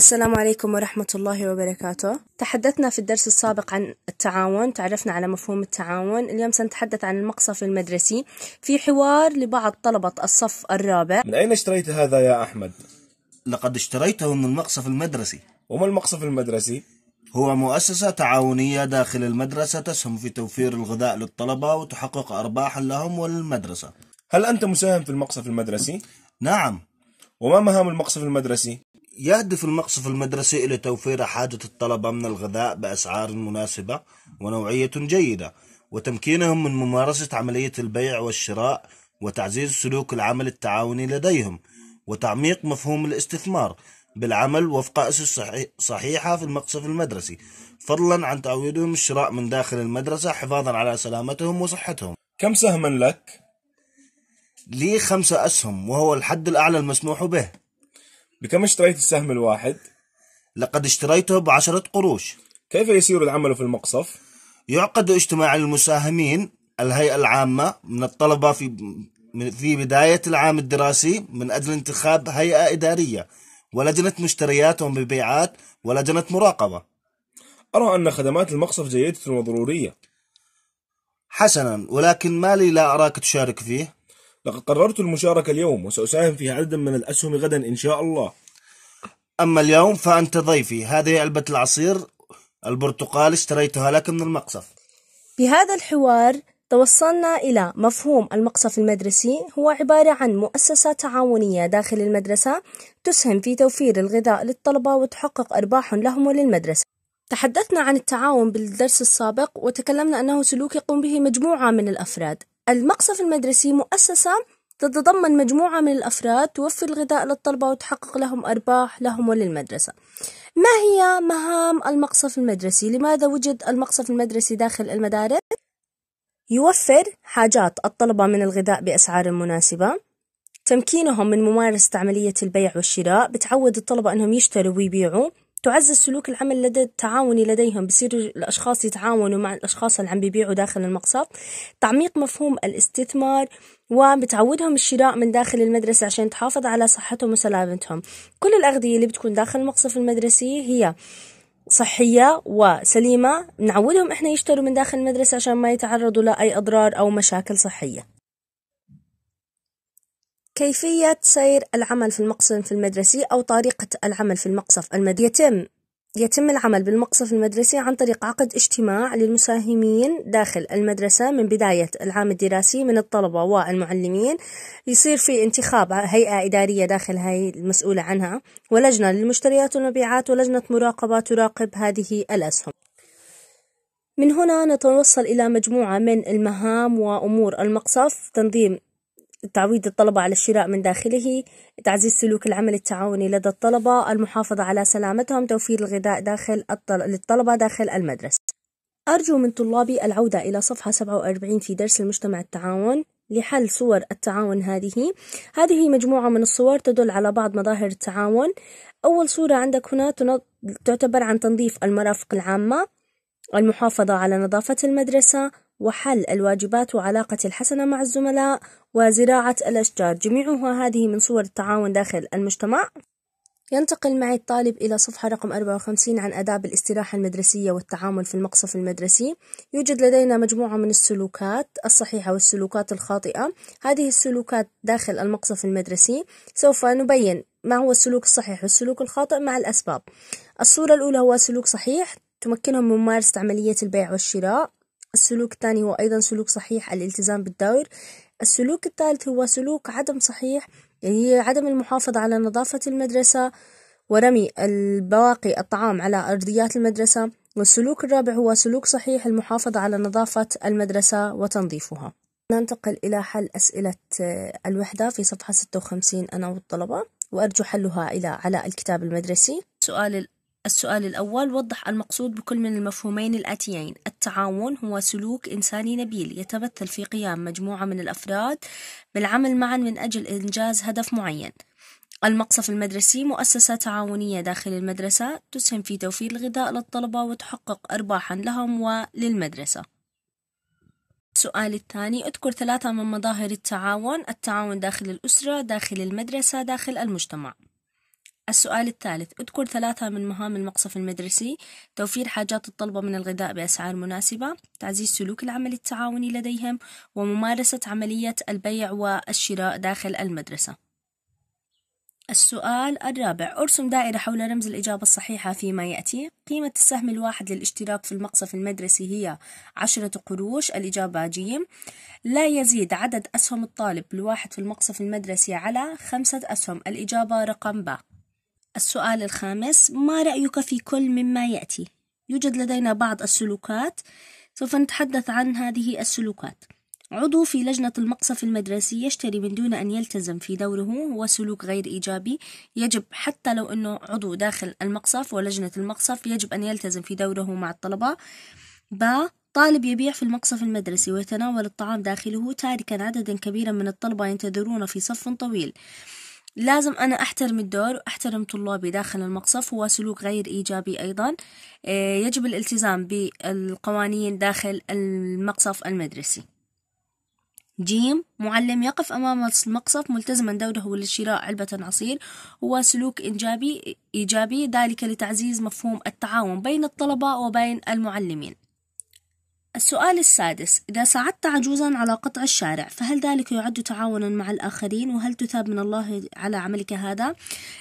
السلام عليكم ورحمة الله وبركاته. تحدثنا في الدرس السابق عن التعاون، تعرفنا على مفهوم التعاون، اليوم سنتحدث عن المقصف المدرسي في حوار لبعض طلبة الصف الرابع. من أين اشتريت هذا يا أحمد؟ لقد اشتريته من المقصف المدرسي. وما المقصف المدرسي؟ هو مؤسسة تعاونية داخل المدرسة تسهم في توفير الغذاء للطلبة وتحقق أرباحا لهم وللمدرسة. هل أنت مساهم في المقصف المدرسي؟ نعم. وما مهام المقصف المدرسي؟ يهدف المقصف المدرسي إلى توفير حاجة الطلبة من الغذاء بأسعار مناسبة ونوعية جيدة وتمكينهم من ممارسة عملية البيع والشراء وتعزيز سلوك العمل التعاوني لديهم وتعميق مفهوم الاستثمار بالعمل وفق أسس صحيحة في المقصف المدرسي فضلا عن تعويدهم الشراء من داخل المدرسة حفاظا على سلامتهم وصحتهم كم سهما لك؟ لي خمسة أسهم وهو الحد الأعلى المسموح به بكم اشتريت السهم الواحد؟ لقد اشتريته بعشرة قروش كيف يسير العمل في المقصف؟ يعقد اجتماع المساهمين الهيئة العامة من الطلبة في في بداية العام الدراسي من أجل انتخاب هيئة إدارية ولجنة مشتريات ومبيعات ولجنة مراقبة أرى أن خدمات المقصف جيدة وضرورية حسنا ولكن ما لي لا أراك تشارك فيه لقد قررت المشاركة اليوم وسأساهم في عدد من الأسهم غدا إن شاء الله أما اليوم فأنت ضيفي هذه علبة العصير البرتقال اشتريتها لك من المقصف بهذا الحوار توصلنا إلى مفهوم المقصف المدرسي هو عبارة عن مؤسسة تعاونية داخل المدرسة تسهم في توفير الغذاء للطلبة وتحقق أرباح لهم وللمدرسة تحدثنا عن التعاون بالدرس السابق وتكلمنا أنه سلوك يقوم به مجموعة من الأفراد المقصف المدرسي مؤسسة تتضمن مجموعة من الأفراد توفر الغذاء للطلبة وتحقق لهم أرباح لهم وللمدرسة ما هي مهام المقصف المدرسي؟ لماذا وجد المقصف المدرسي داخل المدارس؟ يوفر حاجات الطلبة من الغذاء بأسعار مناسبة تمكينهم من ممارسة عملية البيع والشراء بتعود الطلبة أنهم يشتروا ويبيعوا تعزز سلوك العمل لدى التعاوني لديهم بصير الأشخاص يتعاونوا مع الأشخاص اللي عم بيبيعوا داخل المقصف تعميق مفهوم الاستثمار وبتعودهم الشراء من داخل المدرسة عشان تحافظ على صحتهم وسلامتهم كل الأغذية اللي بتكون داخل المقصف المدرسي هي صحية وسليمة نعودهم إحنا يشتروا من داخل المدرسة عشان ما يتعرضوا لأي أضرار أو مشاكل صحية كيفية سير العمل في المقصف المدرسي أو طريقة العمل في المقصف المدرسي يتم يتم العمل بالمقصف المدرسي عن طريق عقد اجتماع للمساهمين داخل المدرسة من بداية العام الدراسي من الطلبة والمعلمين يصير في انتخاب هيئة إدارية داخل هاي المسؤولة عنها ولجنة للمشتريات والمبيعات ولجنة مراقبة تراقب هذه الأسهم من هنا نتوصل إلى مجموعة من المهام وأمور المقصف تنظيم تعويض الطلبة على الشراء من داخله تعزيز سلوك العمل التعاوني لدى الطلبة المحافظة على سلامتهم توفير الغذاء داخل الطل... للطلبة داخل المدرسة أرجو من طلابي العودة إلى صفحة 47 في درس المجتمع التعاون لحل صور التعاون هذه هذه مجموعة من الصور تدل على بعض مظاهر التعاون أول صورة عندك هنا تعتبر عن تنظيف المرافق العامة المحافظة على نظافة المدرسة وحل الواجبات وعلاقة الحسنة مع الزملاء وزراعة الأشجار جميعها هذه من صور التعاون داخل المجتمع ينتقل معي الطالب إلى صفحة رقم 54 عن آداب الاستراحة المدرسية والتعامل في المقصف المدرسي يوجد لدينا مجموعة من السلوكات الصحيحة والسلوكات الخاطئة هذه السلوكات داخل المقصف المدرسي سوف نبين ما هو السلوك الصحيح والسلوك الخاطئ مع الأسباب الصورة الأولى هو سلوك صحيح تمكنهم من ممارسة عملية البيع والشراء السلوك الثاني هو أيضا سلوك صحيح الالتزام بالدور السلوك الثالث هو سلوك عدم صحيح اللي يعني هي عدم المحافظة على نظافة المدرسة ورمي البواقي الطعام على أرضيات المدرسة والسلوك الرابع هو سلوك صحيح المحافظة على نظافة المدرسة وتنظيفها ننتقل إلى حل أسئلة آه، الوحدة في صفحة 56 أنا والطلبة وأرجو حلها إلى على الكتاب المدرسي سؤال السؤال الأول وضح المقصود بكل من المفهومين الآتيين التعاون هو سلوك إنساني نبيل يتمثل في قيام مجموعة من الأفراد بالعمل معا من أجل إنجاز هدف معين المقصف المدرسي مؤسسة تعاونية داخل المدرسة تسهم في توفير الغذاء للطلبة وتحقق أرباحا لهم وللمدرسة السؤال الثاني اذكر ثلاثة من مظاهر التعاون التعاون داخل الأسرة داخل المدرسة داخل المجتمع السؤال الثالث اذكر ثلاثة من مهام المقصف المدرسي توفير حاجات الطلبة من الغذاء بأسعار مناسبة تعزيز سلوك العمل التعاوني لديهم وممارسة عملية البيع والشراء داخل المدرسة السؤال الرابع ارسم دائرة حول رمز الإجابة الصحيحة فيما يأتي قيمة السهم الواحد للاشتراك في المقصف المدرسي هي عشرة قروش الإجابة جيم لا يزيد عدد أسهم الطالب الواحد في المقصف المدرسي على خمسة أسهم الإجابة رقم ب السؤال الخامس ما رأيك في كل مما يأتي؟ يوجد لدينا بعض السلوكات سوف نتحدث عن هذه السلوكات عضو في لجنة المقصف المدرسي يشتري من دون أن يلتزم في دوره هو سلوك غير إيجابي يجب حتى لو أنه عضو داخل المقصف ولجنة المقصف يجب أن يلتزم في دوره مع الطلبة با طالب يبيع في المقصف المدرسي ويتناول الطعام داخله تاركا عددا كبيرا من الطلبة ينتظرون في صف طويل لازم أنا أحترم الدور وأحترم طلابي داخل المقصف هو سلوك غير إيجابي أيضا آه، يجب الالتزام بالقوانين داخل المقصف المدرسي جيم معلم يقف أمام المقصف ملتزما دوره لشراء علبة عصير هو سلوك إيجابي إيجابي ذلك لتعزيز مفهوم التعاون بين الطلبة وبين المعلمين السؤال السادس إذا ساعدت عجوزا على قطع الشارع فهل ذلك يعد تعاونا مع الآخرين وهل تثاب من الله على عملك هذا؟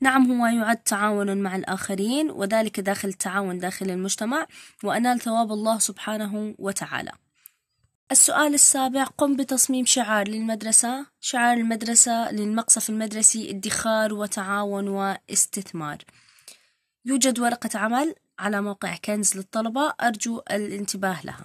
نعم هو يعد تعاونا مع الآخرين وذلك داخل التعاون داخل المجتمع وأنال ثواب الله سبحانه وتعالى السؤال السابع قم بتصميم شعار للمدرسة شعار المدرسة للمقصف المدرسي ادخار وتعاون واستثمار يوجد ورقة عمل على موقع كنز للطلبة أرجو الانتباه لها